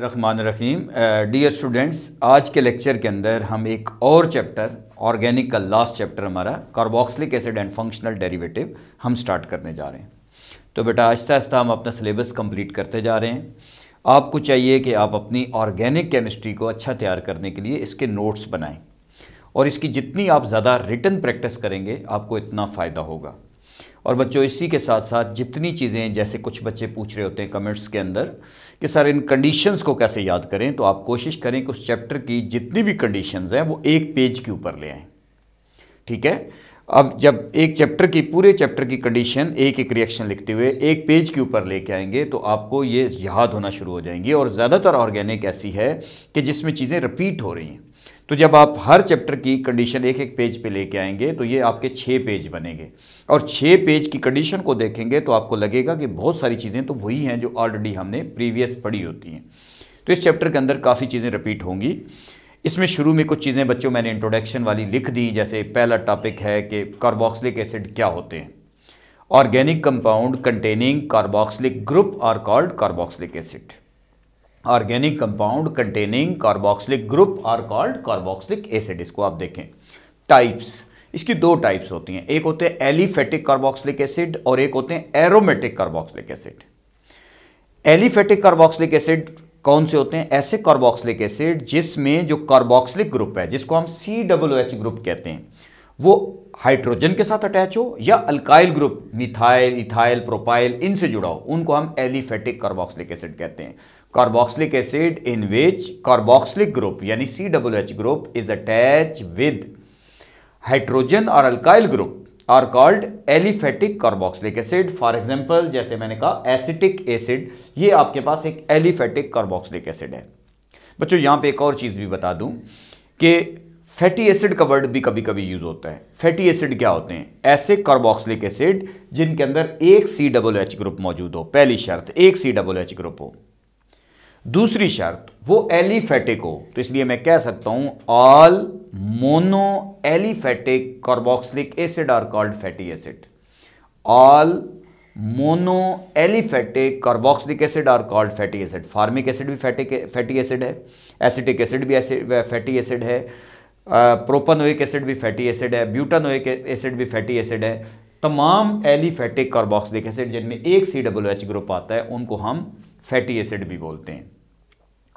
रहमान रहीम dear students आज के lecture के अंदर हम एक और चैप्टर ऑर्गेनिक का लास्ट चैप्टर हमारा carboxylic acid and functional derivative हम स्टार्ट करने जा रहे हैं तो बेटा आहिस्ता आहिस्ता हम अपना सिलेबस कंप्लीट करते जा रहे हैं आपको चाहिए कि आप अपनी ऑर्गेनिक केमिस्ट्री को अच्छा तैयार करने के लिए इसके नोट्स बनाएं और इसकी जितनी आप ज़्यादा रिटर्न प्रैक्टिस करेंगे आपको इतना फ़ायदा होगा और बच्चों इसी के साथ साथ जितनी चीज़ें जैसे कुछ बच्चे पूछ रहे होते हैं कमेंट्स के अंदर कि सर इन कंडीशंस को कैसे याद करें तो आप कोशिश करें कि उस चैप्टर की जितनी भी कंडीशंस हैं वो एक पेज के ऊपर ले आएँ ठीक है अब जब एक चैप्टर की पूरे चैप्टर की कंडीशन एक एक रिएक्शन लिखते हुए एक पेज के ऊपर लेके आएंगे तो आपको ये याद होना शुरू हो जाएंगी और ज़्यादातर ऑर्गेनिक ऐसी है कि जिसमें चीज़ें रिपीट हो रही हैं तो जब आप हर चैप्टर की कंडीशन एक एक पेज पे लेके आएंगे तो ये आपके छः पेज बनेंगे और छः पेज की कंडीशन को देखेंगे तो आपको लगेगा कि बहुत सारी चीज़ें तो वही हैं जो ऑलरेडी हमने प्रीवियस पढ़ी होती हैं तो इस चैप्टर के अंदर काफ़ी चीज़ें रिपीट होंगी इसमें शुरू में कुछ चीज़ें बच्चों मैंने इंट्रोडक्शन वाली लिख दी जैसे पहला टॉपिक है कि कार्बोक्सलिक एसिड क्या होते हैं organic compound containing carboxylic group are called carboxylic acid organic compound containing carboxylic group are called carboxylic acid इसको आप देखें टाइप्स इसकी दो टाइप्स होती हैं एक होते हैं एलिफेटिक कार्बोक्सिलिक एसिड और एक होते हैं aromatic carboxylic acid aliphatic carboxylic acid कौन से होते हैं ऐसे कार्बोक्सिलिक एसिड जिसमें जो कार्बोक्सिलिक ग्रुप है जिसको हम सी डब्ल्यू एच ग्रुप कहते हैं वो हाइड्रोजन के साथ अटैच हो या alkyl group methyl ethyl propyl इनसे जुड़ा हो उनको हम एलिफेटिक कार्बोक्सिलिक एसिड कहते हैं carboxylic acid in which carboxylic group यानी C W H group is attach with hydrogen और alkyl group are called aliphatic carboxylic acid for example जैसे मैंने कहा एसिटिक एसिड ये आपके पास एक एलिफेटिक कार्बोक्सिलिक एसिड है बच्चों यहां पे एक और चीज़ भी बता दूं कि फैटी एसिड का वर्ड भी कभी कभी यूज होता है फैटी एसिड क्या होते हैं ऐसे कार्बोक्सिलिक एसिड जिनके अंदर एक सी डब्ल्यू एच ग्रुप मौजूद हो पहली शर्त एक सी डब्ल्यू एच ग्रुप हो दूसरी शर्त वो एलिफेटिक हो तो इसलिए मैं कह सकता हूं all mono aliphatic carboxylic acid are called fatty acid all mono aliphatic carboxylic acid are called fatty acid formic acid भी फैटिक फैटी एसिड है एसिटिक एसिड भी एसिड फैटी एसिड है प्रोपनोइक uh, एसिड भी फैटी एसिड है butanoic acid भी fatty acid है तमाम एलिफेटिक कार्बोक्सिलिक एसिड जिनमें एक सी डब्ल्यू एच ग्रुप आता है उनको हम फैटी एसिड भी बोलते हैं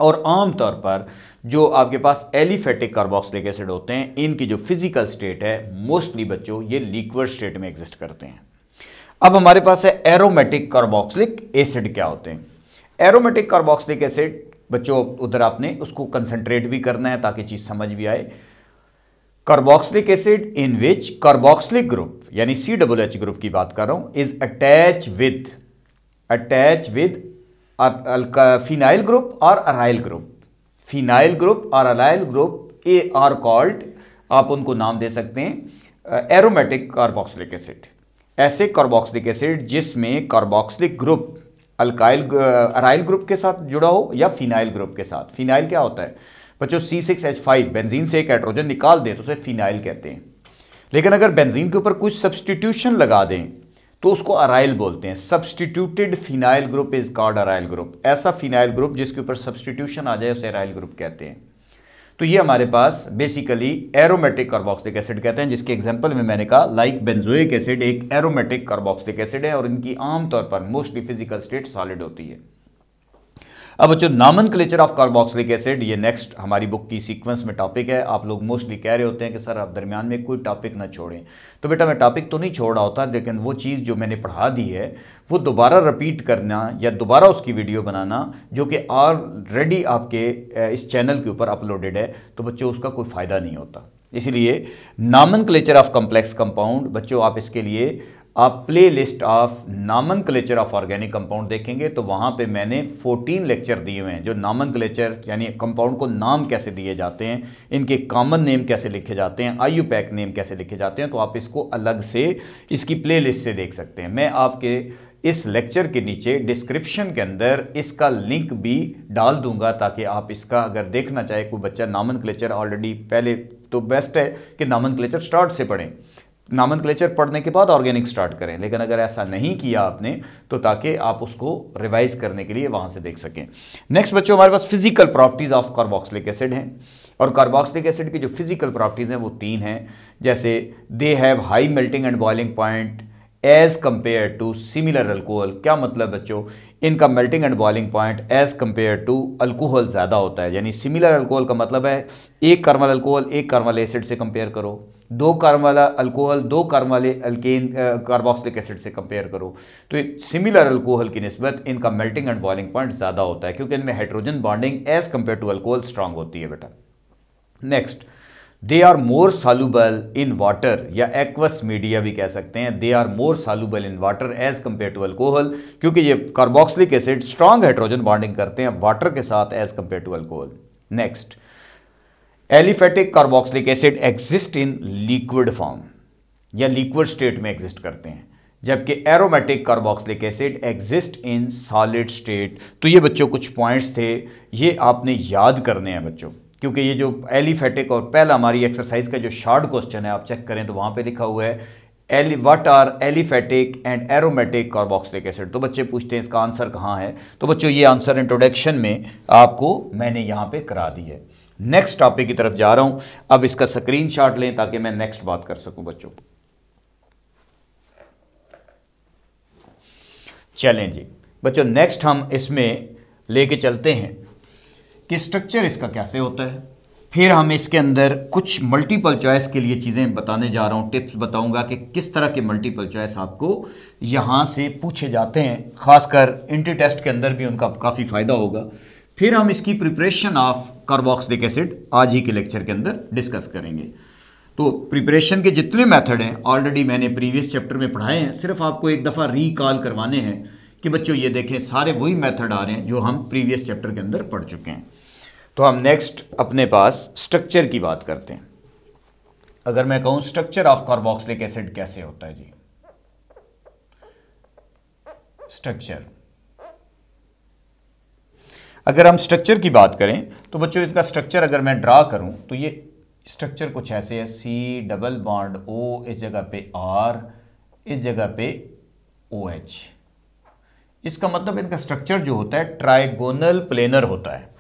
और आम तौर पर जो आपके पास एलिफेटिक कार्बोक्सिलिक एसिड होते हैं इनकी जो फिजिकल स्टेट है मोस्टली बच्चों ये लिक्विड स्टेट में एग्जिस्ट करते हैं अब हमारे पास है एरोमेटिक कार्बोक्सिलिक एसिड क्या होते हैं एरोमेटिक कार्बोक्सिलिक एसिड बच्चों उधर आपने उसको कंसनट्रेट भी करना है ताकि चीज़ समझ भी आए carboxylic acid in which carboxylic group यानी सी डब्ल्यू एच ग्रुप की बात कर रहा हूं is attach with attach with phenyl group और अराइल ग्रुप फिनाइल ग्रुप और aryl group A are called आप उनको नाम दे सकते हैं एरोमेटिक कार्बोक्सिलिक एसिड ऐसे कार्बोक्सिलिक एसिड जिसमें carboxylic group alkyl aryl group के साथ जुड़ा हो या फिनाइल ग्रुप के साथ फिनाइल क्या होता है बच्चों C six H five benzene से एक हाइड्रोजन निकाल दें तो उसे फिनाइल कहते हैं लेकिन अगर बेंजीन के ऊपर कुछ सब्सटीट्यूशन लगा दें तो उसको अराइल बोलते हैं substituted phenyl group is called aryl group ऐसा फिनाइल ग्रुप जिसके ऊपर सब्सटीट्यूशन आ जाए उसे अराइल ग्रुप कहते हैं तो ये हमारे पास बेसिकली एरोमेटिक कार्बोक्सिलिक एसिड कहते हैं जिसके एग्जांपल में मैंने कहा लाइक बेंजोइक एसिड एक एरोमेटिक कार्बोक्सिलिक एसिड है और इनकी आमतौर पर मोस्टली फिजिकल स्टेट सॉलिड होती है अब बच्चों nomenclature of carboxylic acid ये नेक्स्ट हमारी बुक की सीक्वेंस में टॉपिक है आप लोग मोस्टली कह रहे होते हैं कि सर आप दरमियान में कोई टॉपिक ना छोड़ें तो बेटा मैं टॉपिक तो नहीं छोड़ रहा होता लेकिन वो चीज़ जो मैंने पढ़ा दी है वो दोबारा रिपीट करना या दोबारा उसकी वीडियो बनाना जो कि ऑलरेडी आपके इस चैनल के ऊपर अपलोडेड है तो बच्चों उसका कोई फ़ायदा नहीं होता इसलिए nomenclature of complex compound बच्चों आप इसके लिए आप playlist of nomenclature of organic compound देखेंगे तो वहाँ पे मैंने 14 लेक्चर दिए हुए हैं जो नामन क्लेचर यानी कंपाउंड को नाम कैसे दिए जाते हैं इनके कॉमन नेम कैसे लिखे जाते हैं आई पैक नेम कैसे लिखे जाते हैं तो आप इसको अलग से इसकी प्ले लिस्ट से देख सकते हैं मैं आपके इस लेक्चर के नीचे डिस्क्रिप्शन के अंदर इसका लिंक भी डाल दूंगा ताकि आप इसका अगर देखना चाहे कोई बच्चा नामन क्लेचर ऑलरेडी पहले तो बेस्ट है कि नामन क्लेचर स्टार्ट से पढ़ें नामन पढ़ने के बाद ऑर्गेनिक स्टार्ट करें लेकिन अगर ऐसा नहीं किया आपने तो ताकि आप उसको रिवाइज करने के लिए वहां से देख सकें नेक्स्ट बच्चों हमारे पास physical properties of carboxylic acid हैं और कार्बोक्सिलिक एसिड की जो फिजिकल प्रॉपर्टीज़ हैं वो तीन हैं जैसे they have high melting and boiling point as compare to similar alcohol क्या मतलब बच्चों इनका melting and boiling point as compare to alcohol ज़्यादा होता है यानी सिमिलर अल्कोहल का मतलब है एक कार्मल अल्कोहल एक कार्मल एसिड से कंपेयर करो दो वाला अल्कोहल दो कार्बन अल्केन कार्बोक्सिलिक एसिड से कंपेयर करो तो सिमिलर अल्कोहल की नस्बत इनका मेल्टिंग एंड बॉइलिंग पॉइंट ज़्यादा होता है क्योंकि इनमें hydrogen bonding as compare to alcohol strong होती है बेटा next they are more soluble in water या एक्वस मीडिया भी कह सकते हैं they are more soluble in water as compare to alcohol क्योंकि ये carboxylic acid strong hydrogen bonding करते हैं वाटर के साथ as compare to alcohol next aliphatic carboxylic acid exist in liquid form या लिक्विड स्टेट में एग्जिस्ट करते हैं जबकि aromatic carboxylic acid exist in solid state तो ये बच्चों कुछ पॉइंट्स थे ये आपने याद करने हैं बच्चों क्योंकि ये जो एलिफेटिक और पहला हमारी एक्सरसाइज का जो शार्ट क्वेश्चन है आप चेक करें तो वहाँ पे लिखा हुआ है एली what are aliphatic and aromatic carboxylic acid तो बच्चे पूछते हैं इसका आंसर कहाँ है तो बच्चों ये आंसर इंट्रोडक्शन में आपको मैंने यहाँ पे करा दी है नेक्स्ट टॉपिक की तरफ जा रहा हूँ अब इसका स्क्रीन लें ताकि मैं नेक्स्ट बात कर सकूँ बच्चों चलें जी बच्चों नेक्स्ट हम इसमें लेके चलते हैं कि स्ट्रक्चर इसका कैसे होता है फिर हम इसके अंदर कुछ मल्टीपल चॉइस के लिए चीज़ें बताने जा रहा हूँ टिप्स बताऊँगा कि किस तरह के मल्टीपल चॉइस आपको यहाँ से पूछे जाते हैं खासकर इंटर टेस्ट के अंदर भी उनका काफ़ी फ़ायदा होगा फिर हम इसकी प्रिपरेशन ऑफ कार्बोक्सिलिक एसिड आज ही के लेक्चर के अंदर डिस्कस करेंगे तो प्रिपरेशन के जितने मेथड हैं ऑलरेडी मैंने प्रीवियस चैप्टर में पढ़ाए हैं सिर्फ आपको एक दफ़ा रिकॉल करवाने हैं कि बच्चों ये देखें सारे वही मेथड आ रहे हैं जो हम प्रीवियस चैप्टर के अंदर पढ़ चुके हैं तो हम नेक्स्ट अपने पास स्ट्रक्चर की बात करते हैं अगर मैं कहूं स्ट्रक्चर ऑफ कार्बोक्सिलिक एसिड कैसे होता है जी स्ट्रक्चर अगर हम स्ट्रक्चर की बात करें तो बच्चों इसका स्ट्रक्चर अगर मैं ड्रा करूं तो ये स्ट्रक्चर कुछ ऐसे है सी डबल बॉन्ड ओ इस जगह पे आर इस जगह पे ओ एच इसका मतलब इनका स्ट्रक्चर जो होता है ट्राइगोनल प्लेनर होता है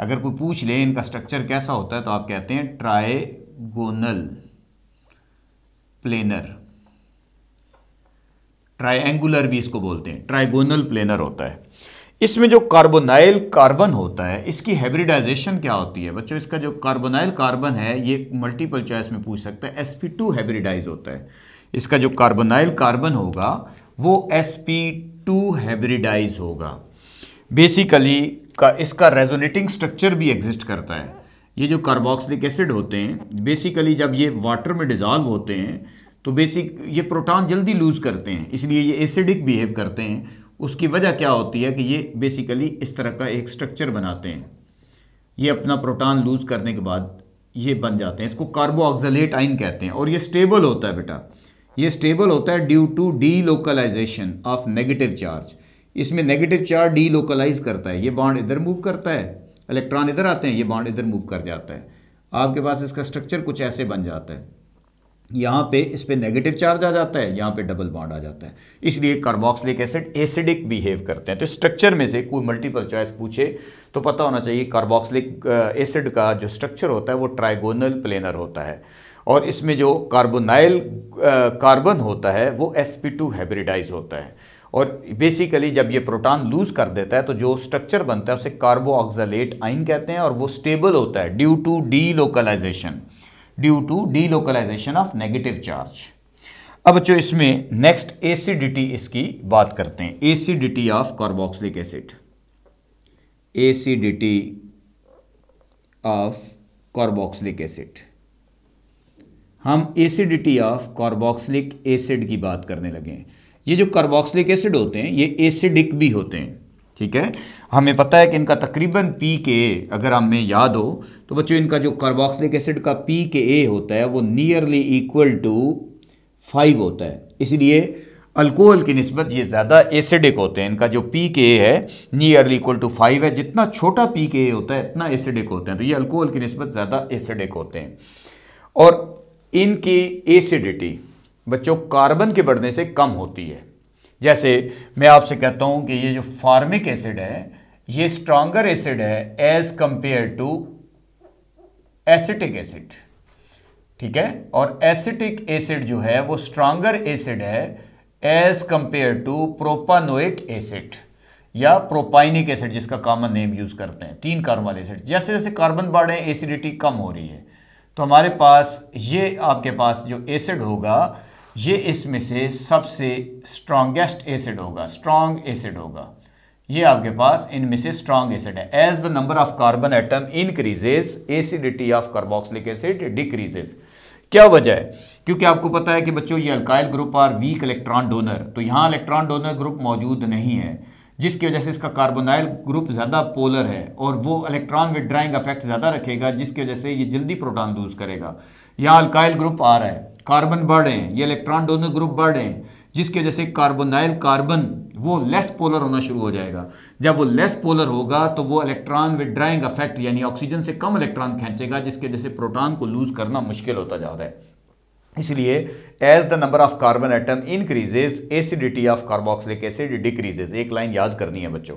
अगर कोई पूछ ले इनका स्ट्रक्चर कैसा होता है तो आप कहते हैं ट्राइगोनल प्लेनर ट्राइंगुलर भी इसको बोलते हैं ट्राइगोनल प्लेनर होता है इसमें जो कार्बोनाइल कार्बन होता है इसकी हाइब्रिडाइजेशन क्या होती है बच्चों इसका जो कार्बोनाइल कार्बन है ये मल्टीपल चॉइस में पूछ सकता है एस पी टू हाइब्रिडाइज होता है इसका जो कार्बोनाइल कार्बन होगा वो एस पी टू हाइब्रिडाइज होगा बेसिकली का इसका रेजोनेटिंग स्ट्रक्चर भी एग्जिस्ट करता है ये जो कार्बोक्सिलिक एसिड होते हैं बेसिकली जब ये वाटर में डिज़ॉल्व होते हैं तो बेसिक ये प्रोटॉन जल्दी लूज़ करते हैं इसलिए ये एसिडिक बिहेव करते हैं उसकी वजह क्या होती है कि ये बेसिकली इस तरह का एक स्ट्रक्चर बनाते हैं ये अपना प्रोटॉन लूज़ करने के बाद ये बन जाते हैं इसको कार्बोऑक्सलेट आइन कहते हैं और ये स्टेबल होता है बेटा ये स्टेबल होता है due to delocalization of negative charge इसमें नेगेटिव चार्ज डी लोकलाइज करता है ये बॉन्ड इधर मूव करता है इलेक्ट्रॉन इधर आते हैं ये बॉन्ड इधर मूव कर जाता है आपके पास इसका स्ट्रक्चर कुछ ऐसे बन जाता है यहाँ पे इस पर नेगेटिव चार्ज आ जाता है यहाँ पे डबल बॉन्ड आ जाता है इसलिए कार्बोक्सिलिक एसिड एसिडिक बिहेव करते हैं तो स्ट्रक्चर में से कोई मल्टीपल चॉइस पूछे तो पता होना चाहिए कार्बोक्सिलिक एसिड का जो स्ट्रक्चर होता है वो ट्राइगोनल प्लेनर होता है और इसमें जो कार्बोनाइल कार्बन होता है वो sp2 टू हैब्रिडाइज होता है और बेसिकली जब ये प्रोटॉन लूज कर देता है तो जो स्ट्रक्चर बनता है उसे कार्बोऑक्सालेट आइन कहते हैं और वो स्टेबल होता है due to delocalization due to delocalization of negative charge अब बच्चों इसमें नेक्स्ट एसिडिटी इसकी बात करते हैं acidity of carboxylic acid acidity of carboxylic acid हम एसिडिटी ऑफ कार्बोक्सिलिक एसिड की बात करने लगे हैं ये जो कार्बोक्सिलिक एसिड होते हैं ये एसिडिक भी होते हैं ठीक है हमें पता है कि इनका तकरीबन पी के ए अगर हमें याद हो तो बच्चों इनका जो कार्बोक्सिलिक एसिड का पी के ए होता है वो नियरली इक्वल टू फाइव होता है इसलिए अल्कोहल की नस्बत ये ज़्यादा एसिडिक होते हैं इनका जो पी के ए है नियरली इक्वल टू फाइव है जितना छोटा पी के ए होता है इतना एसिडिक होते हैं तो ये अल्कोहल की नस्बत ज़्यादा एसिडिक होते हैं और इनकी एसिडिटी बच्चों कार्बन के बढ़ने से कम होती है जैसे मैं आपसे कहता हूँ कि ये जो फार्मिक एसिड है ये स्ट्रांगर एसिड है as compare to acetic acid ठीक है और एसिटिक एसिड जो है वो स्ट्रांगर एसिड है as compare to propanoic acid या प्रोपाइनिक एसिड जिसका कॉमन नेम यूज करते हैं तीन कार्बन वाले एसिड जैसे जैसे कार्बन बढ़े एसिडिटी कम हो रही है तो हमारे पास ये आपके पास जो एसिड होगा ये इसमें से सबसे स्ट्रांगेस्ट एसिड होगा स्ट्रॉन्ग एसिड होगा ये आपके पास इनमें से स्ट्रॉन्ग एसिड है as the number of carbon atom increases acidity of carboxylic acid decreases क्या वजह है क्योंकि आपको पता है कि बच्चों ये alkyl group are weak electron donor तो यहाँ इलेक्ट्रॉन डोनर ग्रुप मौजूद नहीं है जिसकी वजह से इसका कार्बोनाइल ग्रुप ज़्यादा पोलर है और वो इलेक्ट्रॉन विदड्राइंग अफेक्ट ज़्यादा रखेगा जिसकी वजह से ये जल्दी प्रोटॉन दूस करेगा यहाँ अल्काइल ग्रुप आ रहा है कार्बन बढ़ें ये इलेक्ट्रॉन डोनर ग्रुप बढ़ें जिसकी वजह से कार्बोनाइल कार्बन वो लेस पोलर होना शुरू हो जाएगा जब वो लेस पोलर होगा तो वो इलेक्ट्रॉन विदड्राइंग अफेक्ट यानी ऑक्सीजन से कम इलेक्ट्रॉन खींचेगा जिसकी वजह से प्रोटॉन को लूज करना मुश्किल होता जा रहा है इसलिए as the number of carbon atom increases acidity of carboxylic acid decreases एक लाइन याद करनी है बच्चों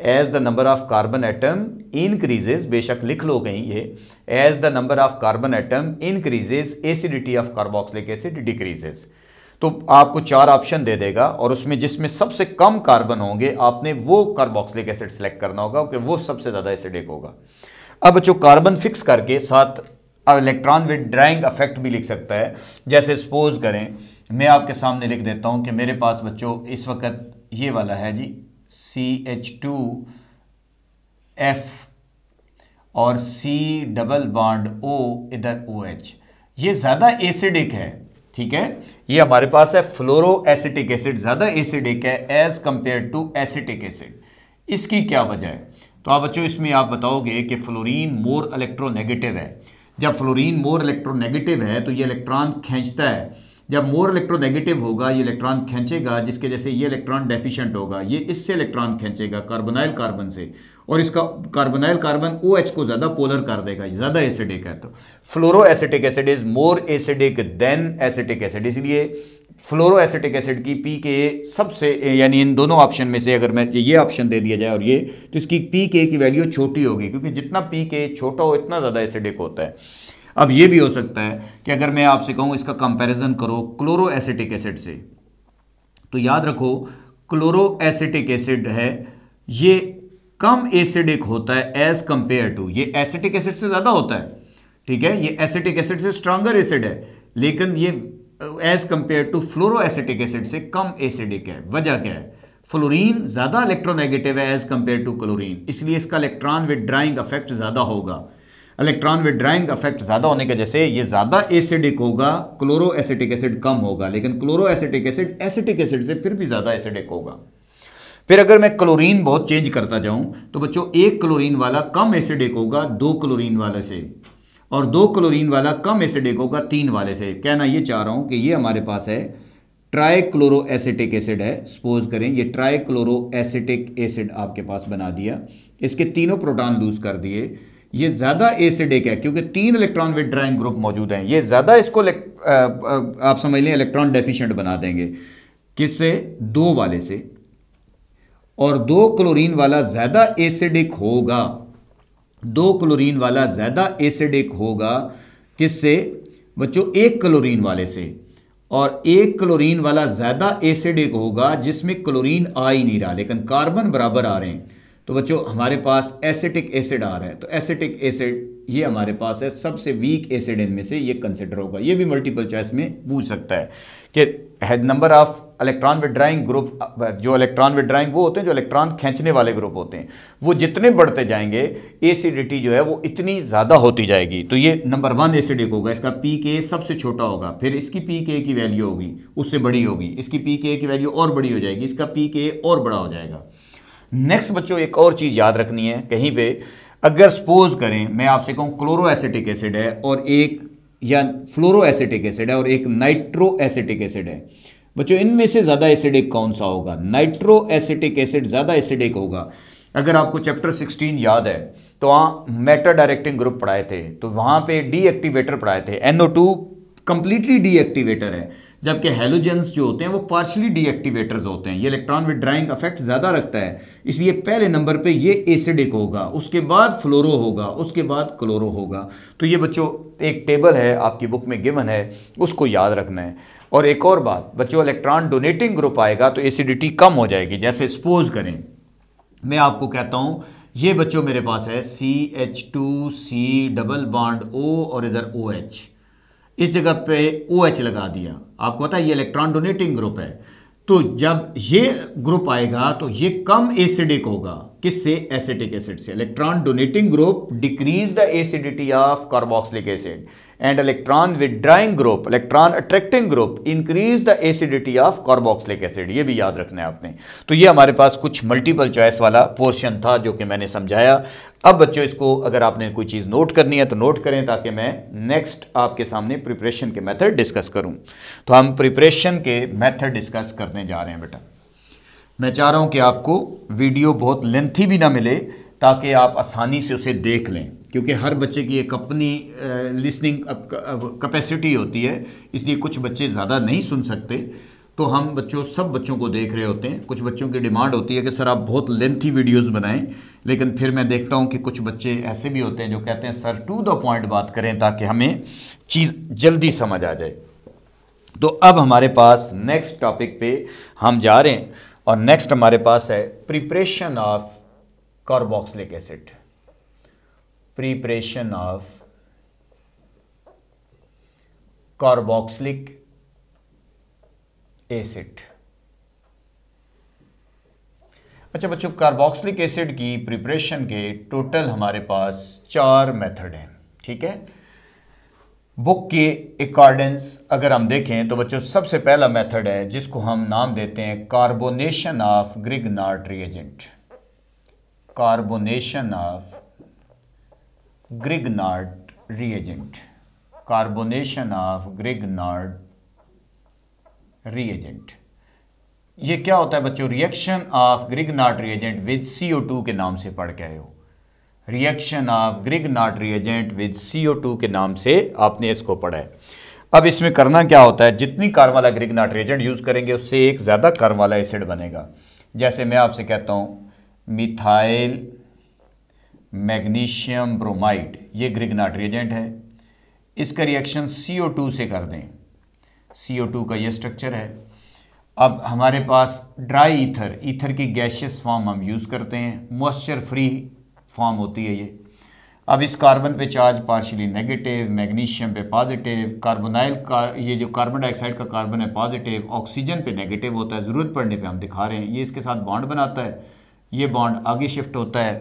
as the number of carbon atom increases बेशक लिख लो कहीं ये as the number of carbon atom increases acidity of carboxylic acid decreases तो आपको चार ऑप्शन दे देगा और उसमें जिसमें सबसे कम कार्बन होंगे आपने वो कार्बोक्सिलिक एसिड सेलेक्ट करना होगा क्योंकि वो सबसे ज़्यादा एसिडिक होगा अब जो कार्बन फिक्स करके साथ इलेक्ट्रॉन विद ड्राइंग अफेक्ट भी लिख सकता है जैसे सपोज करें मैं आपके सामने लिख देता हूँ कि मेरे पास बच्चों इस वक्त ये वाला है जी सी एच टू एफ और सी डबल बॉन्ड ओ इधर ओ एच ये ज़्यादा एसिडिक है ठीक है ये हमारे पास है फ्लोरो एसिटिक एसिड ज़्यादा एसिडिक है as compare to acetic acid इसकी क्या वजह है तो आप बच्चों इसमें आप बताओगे कि फ्लोरीन मोर इलेक्ट्रोनेगेटिव है जब फ्लोरीन मोर इलेक्ट्रोनेगेटिव है तो ये इलेक्ट्रॉन खींचता है जब मोर इलेक्ट्रोनेगेटिव होगा ये इलेक्ट्रॉन खींचेगा जिसके जैसे ये इलेक्ट्रॉन डेफिशिएंट होगा ये इससे इलेक्ट्रॉन खींचेगा कार्बोनाइल कार्बन से और इसका कार्बोनाइल कार्बन ओ OH को ज़्यादा पोलर कर देगा ज़्यादा एसिडिक है तो fluoro acetic acid is more acidic than acetic acid इसलिए फ्लोरो एसिटिक एसिड की पी के सबसे यानी इन दोनों ऑप्शन में से अगर मैं ये ऑप्शन दे दिया जाए और ये तो इसकी पी के की वैल्यू छोटी होगी क्योंकि जितना पी के छोटा हो इतना ज़्यादा एसिडिक होता है अब ये भी हो सकता है कि अगर मैं आपसे कहूँ इसका कंपैरिजन करो क्लोरो एसिटिक एसिड से तो याद रखो क्लोरो एसिटिक एसिड है ये कम एसिडिक होता है एज कंपेयर टू ये एसिटिक एसिड से ज़्यादा होता है ठीक है ये एसिटिक एसिड से स्ट्रांगर एसिड है लेकिन ये as compare to fluoro acetic acid से कम एसिडिक है वजह क्या है फ्लोरीन ज़्यादा इलेक्ट्रोनेगेटिव है एज कंपेयर टू क्लोरीन इसलिए इसका इलेक्ट्रॉन विद ड्राइंग अफेक्ट ज़्यादा होगा इलेक्ट्रॉन विड्राइंग इफेक्ट ज़्यादा होने की वजह से ये ज़्यादा एसिडिक होगा क्लोरो एसिटिक एसिड कम होगा लेकिन chloro acetic acid acetic acid से फिर भी ज़्यादा एसिडिक होगा फिर अगर मैं क्लोरीन बहुत चेंज करता जाऊं तो बच्चों एक क्लोरीन वाला कम एसिडिक होगा दो क्लोरीन वाले से और दो क्लोरीन वाला कम एसिडिक होगा तीन वाले से कहना ये चाह रहा हूं कि ये हमारे पास है क्लोरो एसिटिक एसिड है सपोज करें ये क्लोरो एसिटिक एसिड आपके पास बना दिया इसके तीनों प्रोटॉन लूज कर दिए ये ज़्यादा एसिडिक है क्योंकि तीन इलेक्ट्रॉन विड्राइंग ग्रुप मौजूद हैं ये ज़्यादा इसको आ, आ, आप समझ लें इलेक्ट्रॉन डेफिशिएंट बना देंगे किससे दो वाले से और दो क्लोरीन वाला ज़्यादा एसिडिक होगा दो क्लोरीन वाला ज़्यादा एसिडिक होगा किससे बच्चों एक क्लोरीन वाले से और एक क्लोरीन वाला ज़्यादा एसिडिक होगा जिसमें क्लोरीन आ ही नहीं रहा लेकिन कार्बन बराबर आ रहे हैं तो बच्चों हमारे पास एसिटिक एसिड आ रहा है तो एसिटिक एसिड ये हमारे पास है सबसे वीक एसिड इनमें से ये कंसिडर होगा ये भी मल्टीपल चॉइस में पूछ सकता है कि number of electron withdrawing group जो इलेक्ट्रॉन विड्राइंग वो होते हैं जो इलेक्ट्रॉन खींचने वाले ग्रुप होते हैं वो जितने बढ़ते जाएंगे एसिडिटी जो है वो इतनी ज़्यादा होती जाएगी तो ये नंबर वन एसिडिक होगा इसका पी के सबसे छोटा होगा फिर इसकी पी के की वैल्यू होगी उससे बड़ी होगी इसकी पी के की वैल्यू और बड़ी हो जाएगी इसका पी के और बड़ा हो जाएगा नेक्स्ट बच्चों एक और चीज़ याद रखनी है कहीं पे अगर सपोज करें मैं आपसे कहूं क्लोरो एसिटिक एसिड है और एक या फ्लोरो एसिटिक एसिड है और एक नाइट्रो एसिटिक एसिड है बच्चों इनमें से ज़्यादा एसिडिक कौन सा होगा नाइट्रो एसिटिक एसिड ज़्यादा एसिडिक होगा अगर आपको चैप्टर 16 याद है तो वहां मेटर डायरेक्टिंग ग्रुप पढ़ाए थे तो वहां पे डीएक्टिवेटर पढ़ाए थे टू कंप्लीटली डीएक्टिवेटर है जबकि हेलोजेंस जो होते हैं वो पार्शली डीएक्टिवेटर्स होते हैं ये इलेक्ट्रॉन विड्राइंग अफेक्ट ज़्यादा रखता है इसलिए पहले नंबर पे ये एसिडिक होगा उसके बाद फ्लोरो होगा उसके बाद क्लोरो होगा तो ये बच्चों एक टेबल है आपकी बुक में गिवन है उसको याद रखना है और एक और बात बच्चों इलेक्ट्रॉन डोनेटिंग ग्रुप आएगा तो एसिडिटी कम हो जाएगी जैसे स्पोज करें मैं आपको कहता हूँ ये बच्चों मेरे पास है C H two C double bond O और इधर ओ OH. एच इस जगह पे ओ OH लगा दिया आपको पता है ये इलेक्ट्रॉन डोनेटिंग ग्रुप है तो जब ये ग्रुप आएगा तो ये कम एसिडिक होगा किससे एसिटिक एसिड से electron donating group decrease the acidity of carboxylic acid and electron withdrawing group electron attracting group increase the acidity of carboxylic acid ये भी याद रखना है आपने तो ये हमारे पास कुछ मल्टीपल चॉइस वाला पोर्शन था जो कि मैंने समझाया अब बच्चों इसको अगर आपने कोई चीज़ नोट करनी है तो नोट करें ताकि मैं नेक्स्ट आपके सामने प्रिपरेशन के मेथड डिस्कस करूं तो हम प्रिपरेशन के मेथड डिस्कस करने जा रहे हैं बेटा मैं चाह रहा हूँ कि आपको वीडियो बहुत लेंथी भी ना मिले ताकि आप आसानी से उसे देख लें क्योंकि हर बच्चे की एक अपनी लिसनिंग कैपेसिटी होती है इसलिए कुछ बच्चे ज़्यादा नहीं सुन सकते तो हम बच्चों सब बच्चों को देख रहे होते हैं कुछ बच्चों की डिमांड होती है कि सर आप बहुत लेंथी वीडियोस बनाएं लेकिन फिर मैं देखता हूं कि कुछ बच्चे ऐसे भी होते हैं जो कहते हैं सर टू द पॉइंट बात करें ताकि हमें चीज़ जल्दी समझ आ जाए तो अब हमारे पास नेक्स्ट टॉपिक पे हम जा रहे हैं और नेक्स्ट हमारे पास है preparation of carboxylic acid preparation of carboxylic acid अच्छा बच्चों कार्बोक्सिलिक एसिड की प्रिपरेशन के टोटल हमारे पास चार मेथड हैं ठीक है बुक के अकॉर्डेंस अगर हम देखें तो बच्चों सबसे पहला मेथड है जिसको हम नाम देते हैं carbonation of Grignard reagent carbonation of Grignard reagent carbonation of Grignard reagent ये क्या होता है बच्चों reaction of Grignard reagent with CO two के नाम से पढ़ के आए हो reaction of Grignard reagent with CO2 के नाम से आपने इसको पढ़ा है अब इसमें करना क्या होता है जितनी कार वाला ग्रिग नॉट रिएजेंट यूज़ करेंगे उससे एक ज़्यादा कार वाला एसिड बनेगा जैसे मैं आपसे कहता हूँ मिथाइल मैग्नीशियम ब्रोमाइड ये ग्रिग नॉट रिएजेंट है इसका रिएक्शन CO2 से कर दें CO2 का ये स्ट्रक्चर है अब हमारे पास ड्राई ईथर ईथर की गैशियस फॉर्म हम यूज़ करते हैं मॉइस्चर फ्री फॉर्म होती है ये अब इस कार्बन पे चार्ज पार्शियली नेगेटिव मैग्नीशियम पे पॉजिटिव कार्बोनाइल का ये जो कार्बन डाइऑक्साइड का कार्बन है पॉजिटिव ऑक्सीजन पे नेगेटिव होता है ज़रूरत पड़ने पे हम दिखा रहे हैं ये इसके साथ बॉन्ड बनाता है ये बॉन्ड आगे शिफ्ट होता है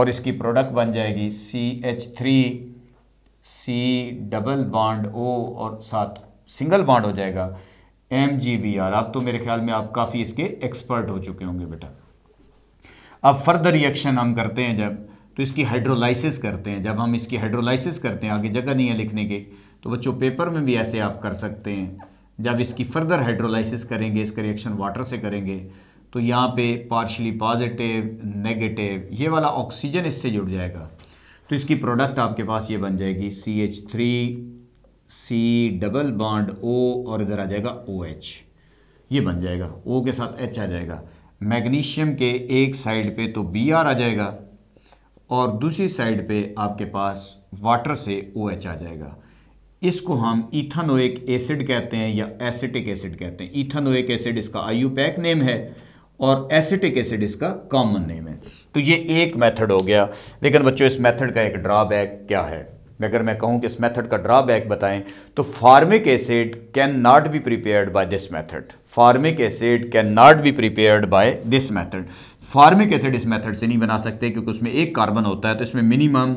और इसकी प्रोडक्ट बन जाएगी C H three C double bond O और साथ सिंगल बॉन्ड हो जाएगा एम जी बी आर आप तो मेरे ख्याल में आप काफ़ी इसके एक्सपर्ट हो चुके होंगे बेटा अब फर्दर रिएक्शन हम करते हैं जब तो इसकी हाइड्रोलाइसिस करते हैं जब हम इसकी हाइड्रोलाइसिस करते हैं आगे जगह नहीं है लिखने के तो बच्चों पेपर में भी ऐसे आप कर सकते हैं जब इसकी फर्दर हाइड्रोलाइसिस करेंगे इसका रिएक्शन वाटर से करेंगे तो यहाँ पे पार्शली पॉजिटिव नेगेटिव ये वाला ऑक्सीजन इससे जुड़ जाएगा तो इसकी प्रोडक्ट आपके पास ये बन जाएगी C H three C double bond O और इधर आ जाएगा ओ एच ये बन जाएगा ओ के साथ एच आ जाएगा मैग्नीशियम के एक साइड पे तो बी आर आ जाएगा और दूसरी साइड पे आपके पास वाटर से ओ OH आ जाएगा इसको हम इथानोएक एसिड कहते हैं या एसिटिक एसिड कहते हैं इथानोएक एसिड इसका आयु पैक नेम है और एसिटिक एसिड इसका कॉमन नेम है तो ये एक मेथड हो गया लेकिन बच्चों इस मेथड का एक ड्रॉबैक क्या है अगर मैं कहूं कि इस मेथड का ड्रॉबैक बताएं तो formic acid can not be prepared by this method formic acid can not be prepared by this method formic acid इस मेथड से नहीं बना सकते क्योंकि उसमें एक कार्बन होता है तो इसमें मिनिमम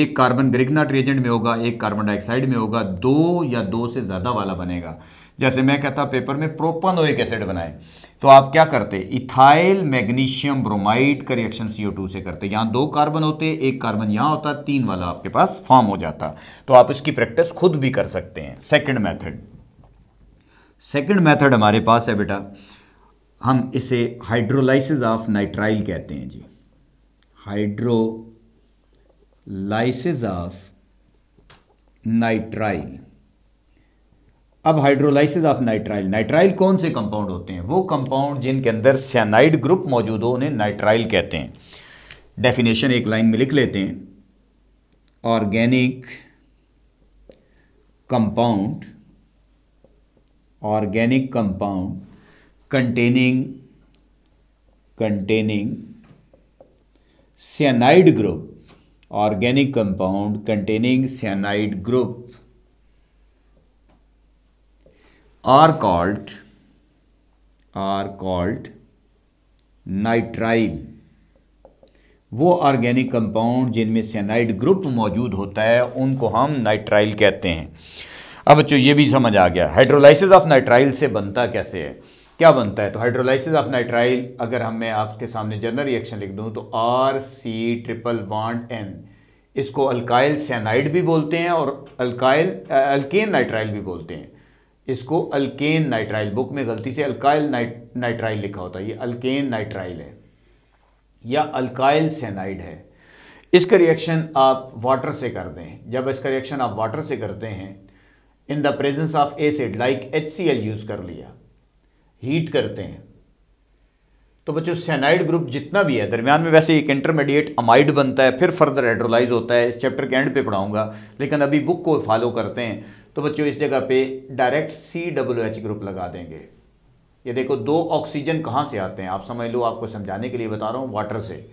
एक कार्बन ग्रिगनाट रिएजेंट में होगा एक कार्बन डाइऑक्साइड में होगा दो या दो से ज़्यादा वाला बनेगा जैसे मैं कहता पेपर में प्रोपानोइक एसिड बनाए तो आप क्या करते इथाइल मैग्नीशियम ब्रोमाइड का रिएक्शन सीओ से करते यहां दो कार्बन होते एक कार्बन यहां होता तीन वाला आपके पास फॉर्म हो जाता तो आप इसकी प्रैक्टिस खुद भी कर सकते हैं सेकेंड मैथड सेकेंड मैथड हमारे पास है बेटा हम इसे हाइड्रोलाइसिस ऑफ नाइट्राइल कहते हैं जी हाइड्रोलाइसिस ऑफ नाइट्राइल अब हाइड्रोलाइसिस ऑफ नाइट्राइल नाइट्राइल कौन से कंपाउंड होते हैं वो कंपाउंड जिनके अंदर सियानाइड ग्रुप मौजूद हो उन्हें नाइट्राइल कहते हैं डेफिनेशन एक लाइन में लिख लेते हैं organic compound organic compound containing containing cyanide group organic compound containing cyanide group are called are called nitrile वो ऑर्गेनिक कंपाउंड जिनमें सेनाइड ग्रुप मौजूद होता है उनको हम नाइट्राइल कहते हैं अब बच्चों ये भी समझ आ गया हाइड्रोलाइसिस ऑफ नाइट्राइल से बनता कैसे है क्या बनता है तो हाइड्रोलाइसिस ऑफ नाइट्राइल अगर हम मैं आपके सामने जनरल रिएक्शन लिख दूँ तो R C triple bond N इसको अल्काइल सैनाइड भी बोलते हैं और अल्काइल अल्केन नाइट्राइल भी बोलते हैं इसको अल्केन नाइट्राइल बुक में गलती से अल्काइल नाइट नाइट्राइल लिखा होता है ये अल्केन नाइट्राइल है या अल्काइल सैनाइड है इसका रिएक्शन आप वाटर से कर दें जब इसका रिएक्शन आप वाटर से करते हैं in the presence of acid like H use कर लिया हीट करते हैं तो बच्चों सेनाइड ग्रुप जितना भी है दरमियान में वैसे एक इंटरमीडिएट अमाइड बनता है फिर फर्दर हाइड्रोलाइज होता है इस चैप्टर के एंड पे पढ़ाऊंगा लेकिन अभी बुक को फॉलो करते हैं तो बच्चों इस जगह पे direct C W H group लगा देंगे ये देखो दो ऑक्सीजन कहाँ से आते हैं आप समझ लो आपको समझाने के लिए बता रहा हूँ वाटर से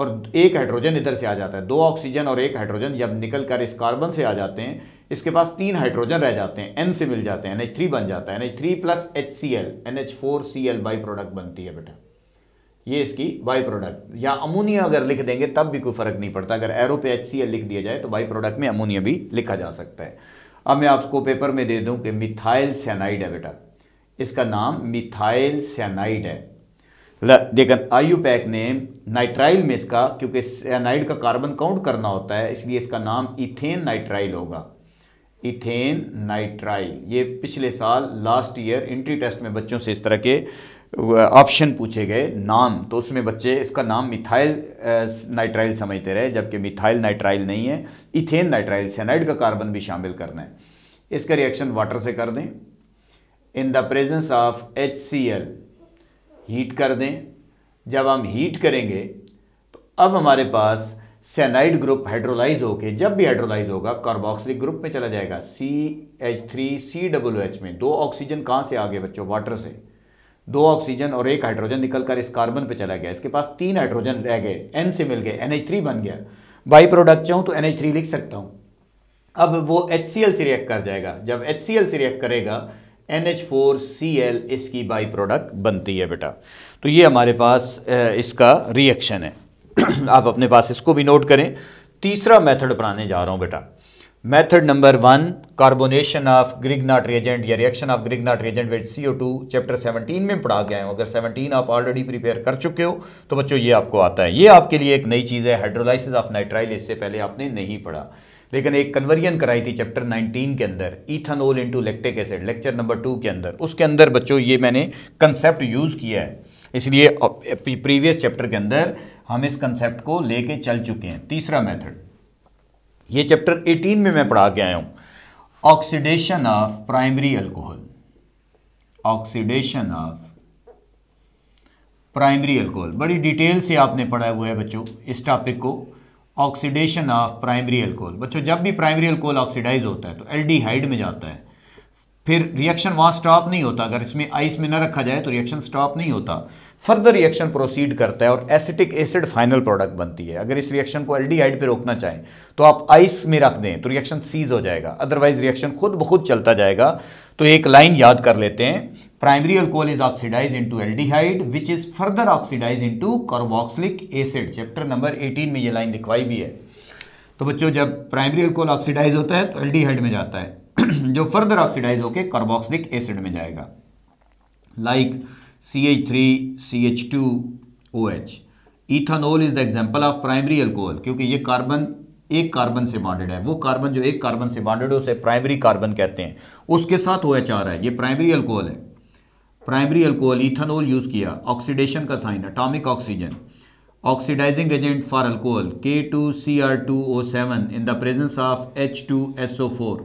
और एक हाइड्रोजन इधर से आ जाता है दो ऑक्सीजन और एक हाइड्रोजन जब निकल कर इस कार्बन से आ जाते हैं इसके पास तीन हाइड्रोजन रह जाते हैं एन से मिल जाते हैं एनएच थ्री बन जाता है N H three plus H C L N H four C L by product बनती है बेटा ये इसकी बाई प्रोडक्ट या अमोनिया अगर लिख देंगे तब भी कोई फर्क नहीं पड़ता अगर एरो पे एच सी एल लिख दिया जाए तो बाई प्रोडक्ट में अमोनिया भी लिखा जा सकता है अब मैं आपको पेपर में दे दूँ कि मिथाइल सैनाइड है बेटा इसका नाम मिथाइल सैनाइड है देखन आयु पैक ने नाइट्राइल में इसका क्योंकि सैनाइड का कार्बन काउंट करना होता है इसलिए इसका नाम इथेन नाइट्राइल होगा इथेन नाइट्राइल ये पिछले साल लास्ट ईयर इंट्री टेस्ट में बच्चों से इस तरह के ऑप्शन पूछे गए नाम तो उसमें बच्चे इसका नाम मिथाइल नाइट्राइल समझते रहे जबकि मिथाइल नाइट्राइल नहीं है इथेन नाइट्राइल सेनाइड का कार्बन भी शामिल करना है इसका रिएक्शन वाटर से कर दें in the presence of H C L heat कर दें जब हम हीट करेंगे तो अब हमारे पास सेनाइड ग्रुप हाइड्रोलाइज होके जब भी हाइड्रोलाइज होगा कार्बोक्सिलिक ग्रुप में चला जाएगा C H three C W H में दो ऑक्सीजन कहाँ से आ गए बच्चों वाटर से दो ऑक्सीजन और एक हाइड्रोजन निकलकर इस कार्बन पे चला गया इसके पास तीन हाइड्रोजन रह गए एन से मिल गए एन एच थ्री बन गया बाई प्रोडक्ट चाहूँ तो एन एच थ्री लिख सकता हूँ अब वो एच सी एल से रिएक्ट कर जाएगा जब एच सी एल से रिएक्ट करेगा N H four C L इसकी बाई प्रोडक्ट बनती है बेटा तो ये हमारे पास इसका रिएक्शन है आप अपने पास इसको भी नोट करें तीसरा मेथड बनाने जा रहा हूं बेटा method number one carbonation of Grignard reagent या reaction of Grignard reagent with CO two chapter 17 में पढ़ा गया हूं अगर 17 आप ऑलरेडी प्रिपेयर कर चुके हो तो बच्चों ये आपको आता है ये आपके लिए एक नई चीज़ है हाइड्रोलाइसिस ऑफ नाइट्राइल इससे पहले आपने नहीं पढ़ा लेकिन एक कन्वर्जन कराई थी चैप्टर 19 के अंदर ethanol into lactic acid lecture number two के अंदर उसके अंदर बच्चों ये मैंने कंसेप्ट यूज़ किया है इसलिए प्रीवियस चैप्टर के अंदर हम इस कंसेप्ट को लेके चल चुके हैं तीसरा मेथड ये चैप्टर 18 में मैं पढ़ा के आया हूं oxidation of primary alcohol oxidation of primary alcohol बड़ी डिटेल से आपने पढ़ा हुआ है बच्चों इस टॉपिक को ऑक्सीडेशन ऑफ प्राइमरी अल्कोहल बच्चों जब भी प्राइमरी अल्कोहल ऑक्सीडाइज होता है तो एल्डिहाइड में जाता है फिर रिएक्शन वहां स्टॉप नहीं होता अगर इसमें आइस में न रखा जाए तो रिएक्शन स्टॉप नहीं होता फर्दर रिएक्शन प्रोसीड करता है और एसिटिक एसिड फाइनल प्रोडक्ट बनती है अगर इस रिएक्शन को एल्डिहाइड पे रोकना चाहें तो आप आइस में रख दें तो रिएक्शन सीज हो जाएगा अदरवाइज रिएक्शन खुद ब खुद चलता जाएगा तो एक लाइन याद कर लेते हैं primary alcohol is oxidise into aldehyde which is further oxidise into carboxylic acid chapter number eighteen में ये लाइन दिखवाई भी है तो बच्चों जब प्राइमरी अल्कोहल ऑक्सीडाइज होता है तो एल्डिहाइड में जाता है जो फर्दर ऑक्सीडाइज होकर कार्बोक्सिलिक एसिड में जाएगा like like, CH3CH2OH ethanol is the example of primary alcohol क्योंकि ये कार्बन एक कार्बन से बॉन्डेड है वो कार्बन जो एक कार्बन से बॉन्डेड है उसे प्राइमरी कार्बन कहते हैं उसके साथ ओ एच आ रहा है ये प्राइमरी अल्कोहल है प्राइमरी अल्कोहल इथानोल यूज़ किया ऑक्सीडेशन का sign atomic oxygen oxidising agent for alcohol K two C R two O seven in the presence of H two S O four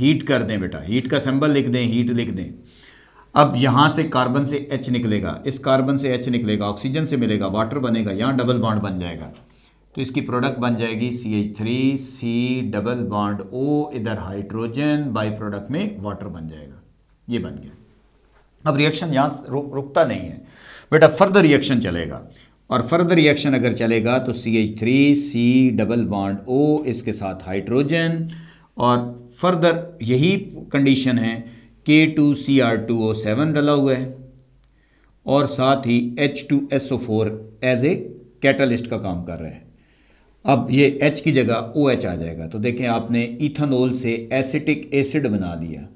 heat कर दें बेटा heat का symbol लिख दें heat लिख दें अब यहाँ से कार्बन से एच निकलेगा इस कार्बन से एच निकलेगा ऑक्सीजन से मिलेगा वाटर बनेगा यहाँ डबल बॉन्ड बन जाएगा तो इसकी प्रोडक्ट बन जाएगी C H three C double bond O इधर हाइड्रोजन बाई प्रोडक्ट में वाटर बन जाएगा ये बन गया अब रिएक्शन यहाँ रुकता नहीं है बेटा फर्दर रिएक्शन चलेगा और फर्दर रिएक्शन अगर चलेगा तो C H three C double bond O इसके साथ हाइड्रोजन और फर्दर यही कंडीशन है K two C R two O seven डला हुआ है और साथ ही H two S O four as a catalyst का काम कर रहा है अब ये H की जगह ओ OH आ जाएगा तो देखें आपने इथनोल से एसिटिक एसिड बना दिया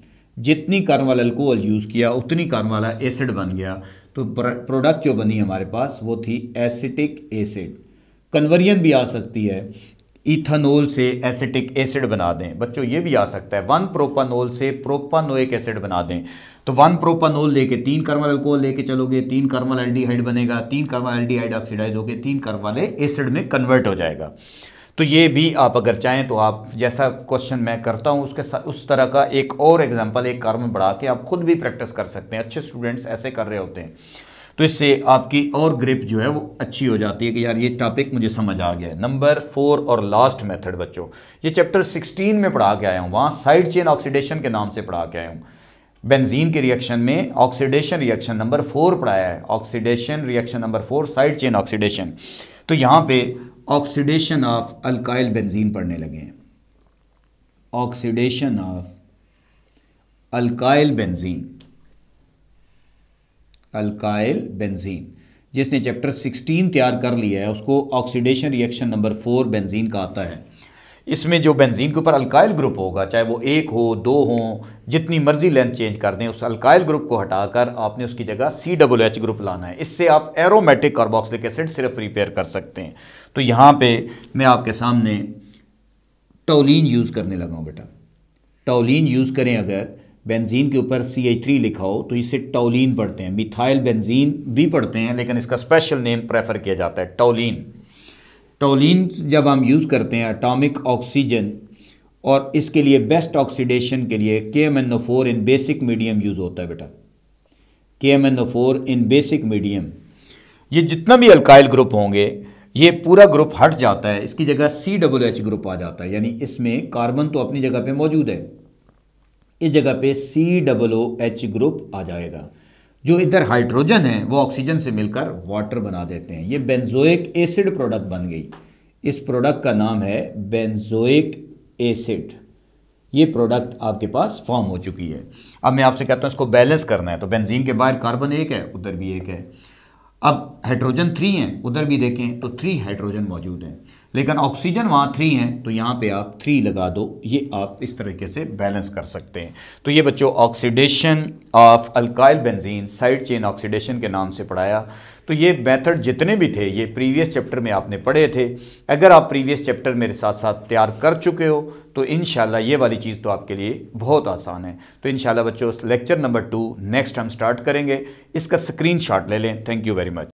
जितनी कार्बन वाला अल्कोहल यूज़ किया उतनी कार्बन वाला एसिड बन गया तो प्रोडक्ट जो बनी हमारे पास वो थी एसिटिक एसिड कन्वर्जन भी आ सकती है इथानोल से एसिटिक एसिड बना दें बच्चों ये भी आ सकता है वन प्रोपानोल से प्रोपानोइक एसिड बना दें तो वन प्रोपानोल लेके तीन कर्मल अल्कोहल लेके चलोगे तीन कर्मल एल्डिहाइड बनेगा तीन कर्मल एल्डिहाइड ऑक्सीडाइज होकर तीन कर्मल एसिड में कन्वर्ट हो जाएगा तो ये भी आप अगर चाहें तो आप जैसा क्वेश्चन मैं करता हूँ उसके उस तरह का एक और एग्जाम्पल एक कार बढ़ा के आप खुद भी प्रैक्टिस कर सकते हैं अच्छे स्टूडेंट्स ऐसे कर रहे होते हैं तो इससे आपकी और ग्रिप जो है वो अच्छी हो जाती है कि यार ये टॉपिक मुझे समझ आ गया है नंबर फोर और लास्ट मेथड बच्चों ये चैप्टर सिक्सटीन में पढ़ा के आया हूँ वहाँ साइड चेन ऑक्सीडेशन के नाम से पढ़ा के आया हूँ बेंजीन के रिएक्शन में ऑक्सीडेशन रिएक्शन नंबर फोर पढ़ाया है oxidation reaction number four side chain oxidation तो यहाँ पर ऑक्सीडेशन ऑफ अल्काइल बेंजीन पढ़ने लगे हैं oxidation of alkyl benzene alkyl benzene जिसने चैप्टर 16 तैयार कर लिया है उसको oxidation reaction number four benzene का आता है इसमें जो बेंजीन के ऊपर अल्काइल ग्रुप होगा चाहे वो एक हो दो हो जितनी मर्जी लेंथ चेंज कर दें उस अल्काइल ग्रुप को हटाकर आपने उसकी जगह सी डब्ल्यू एच ग्रुप लाना है इससे आप एरोमेटिक कार्बोक्सिलिक एसिड सिर्फ प्रिपेयर कर सकते हैं तो यहाँ पे मैं आपके सामने टोलिन यूज़ करने लगाऊँ बेटा टोलिन यूज़ करें अगर बेंजीन के ऊपर सी एच थ्री लिखा हो तो इसे टोलिन पढ़ते हैं मिथाइल बेंजीन भी पढ़ते हैं लेकिन इसका स्पेशल नेम प्रेफर किया जाता है टोलिन टोलिन जब हम यूज़ करते हैं अटोमिक ऑक्सीजन और इसके लिए बेस्ट ऑक्सीडेशन के लिए K M N O four in basic medium use होता है बेटा K M N O four in basic medium ये जितना भी अल्काइल ग्रुप होंगे ये पूरा ग्रुप हट जाता है इसकी जगह सी डब्ल्यू एच ग्रुप आ जाता है यानी इसमें कार्बन तो अपनी जगह पे मौजूद है इस जगह पे C double O H group आ जाएगा जो इधर हाइड्रोजन है वो ऑक्सीजन से मिलकर वाटर बना देते हैं ये बेंजोइक एसिड प्रोडक्ट बन गई इस प्रोडक्ट का नाम है बेंजोइक एसिड ये प्रोडक्ट आपके पास फॉर्म हो चुकी है अब मैं आपसे कहता हूँ इसको बैलेंस करना है तो बेंजीन के बाहर कार्बन एक है उधर भी एक है अब हाइड्रोजन थ्री हैं उधर भी देखें तो थ्री हाइड्रोजन मौजूद हैं लेकिन ऑक्सीजन वहाँ थ्री हैं तो यहाँ पे आप थ्री लगा दो ये आप इस तरीके से बैलेंस कर सकते हैं तो ये बच्चों oxidation of alkyl benzene side chain oxidation के नाम से पढ़ाया तो ये मेथड जितने भी थे ये प्रीवियस चैप्टर में आपने पढ़े थे अगर आप प्रीवियस चैप्टर मेरे साथ साथ तैयार कर चुके हो तो इन ये वाली चीज़ तो आपके लिए बहुत आसान है तो इन बच्चों लेक्चर नंबर टू नेक्स्ट हम स्टार्ट करेंगे इसका स्क्रीन ले लें थैंक यू वेरी मच